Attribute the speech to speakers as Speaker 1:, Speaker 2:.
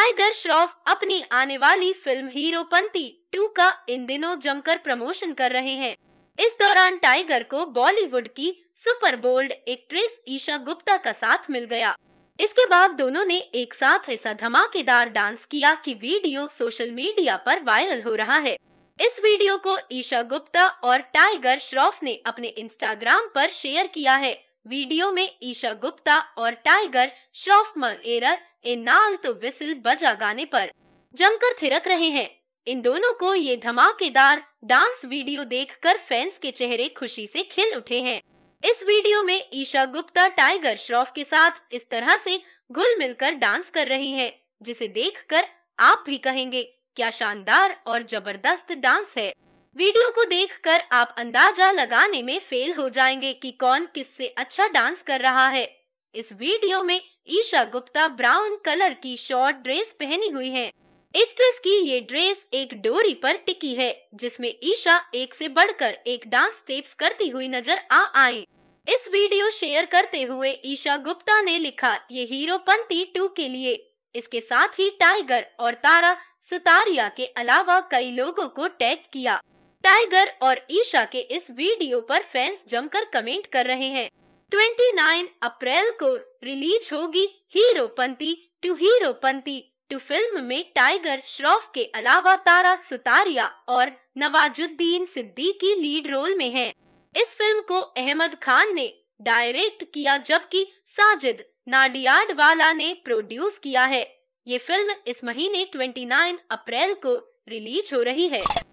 Speaker 1: Tiger Shroff अपनी आने वाली फिल्म हीरो पंती टू का इन दिनों जमकर प्रमोशन कर रहे हैं इस दौरान टाइगर को बॉलीवुड की super bold actress Esha Gupta का साथ मिल गया इसके बाद दोनों ने एक साथ ऐसा धमाकेदार डांस किया कि वीडियो सोशल मीडिया पर वायरल हो रहा है इस वीडियो को ईशा गुप्ता और टाइगर श्रॉफ ने अपने इंस्टाग्राम पर शेयर किया है वीडियो में ईशा गुप्ता और टाइगर श्रॉफ एरर ए नाल तो विसिल बजा गाने पर जमकर थिरक रहे हैं इन दोनों को ये धमाकेदार डांस वीडियो देखकर फैंस के चेहरे खुशी से खिल उठे हैं इस वीडियो में ईशा गुप्ता टाइगर श्रॉफ के साथ इस तरह से घुल मिलकर डांस कर रही हैं, जिसे देखकर आप भी कहेंगे क्या शानदार और जबरदस्त डांस है वीडियो को देखकर आप अंदाजा लगाने में फेल हो जाएंगे कि कौन किससे अच्छा डांस कर रहा है इस वीडियो में ईशा गुप्ता ब्राउन कलर की शॉर्ट ड्रेस पहनी हुई है इक्कीस की ये ड्रेस एक डोरी पर टिकी है जिसमें ईशा एक से बढ़कर एक डांस स्टेप्स करती हुई नजर आ आए इस वीडियो शेयर करते हुए ईशा गुप्ता ने लिखा ये हीरो पंथी टू के लिए इसके साथ ही टाइगर और तारा सितारिया के अलावा कई लोगों को टैग किया टाइगर और ईशा के इस वीडियो पर फैंस जमकर कमेंट कर रहे हैं 29 अप्रैल को रिलीज होगी Panti two Panti two film में टाइगर श्रॉफ के अलावा तारा सुतारिया और नवाजुद्दीन सिद्दीकी लीड रोल में हैं। इस फिल्म को अहमद खान ने डायरेक्ट किया जबकि साजिद नाडियाड वाला ने प्रोड्यूस किया है ये फिल्म इस महीने 29 अप्रैल को रिलीज हो रही है